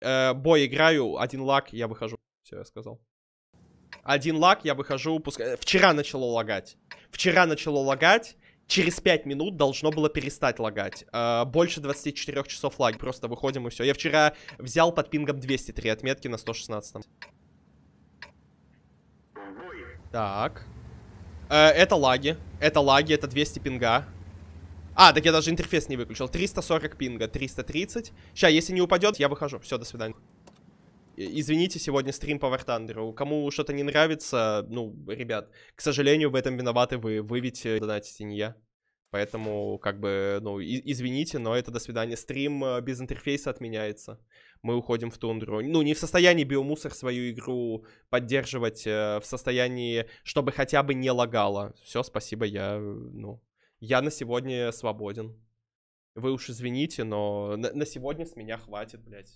э, бой играю, один лак, я выхожу. Все, я сказал. Один лак, я выхожу, пускай... Э, вчера начало лагать. Вчера начало лагать. Через 5 минут должно было перестать лагать. Э, больше 24 часов лаг. Просто выходим и все. Я вчера взял под пингом 203 отметки на 116. Так. Э, это лаги. Это лаги, это 200 пинга. А, так я даже интерфейс не выключил. 340 пинга, 330. Сейчас, если не упадет, я выхожу. Все, до свидания. Извините, сегодня стрим по War Thunder. Кому что-то не нравится, ну, ребят, к сожалению, в этом виноваты вы. Вы ведь э, донатите, не я. Поэтому, как бы, ну, извините, но это до свидания. Стрим э, без интерфейса отменяется. Мы уходим в тундру. Ну, не в состоянии биомусор свою игру поддерживать, э, в состоянии, чтобы хотя бы не лагало. Все, спасибо, я, ну, я на сегодня свободен. Вы уж извините, но на, на сегодня с меня хватит, блядь.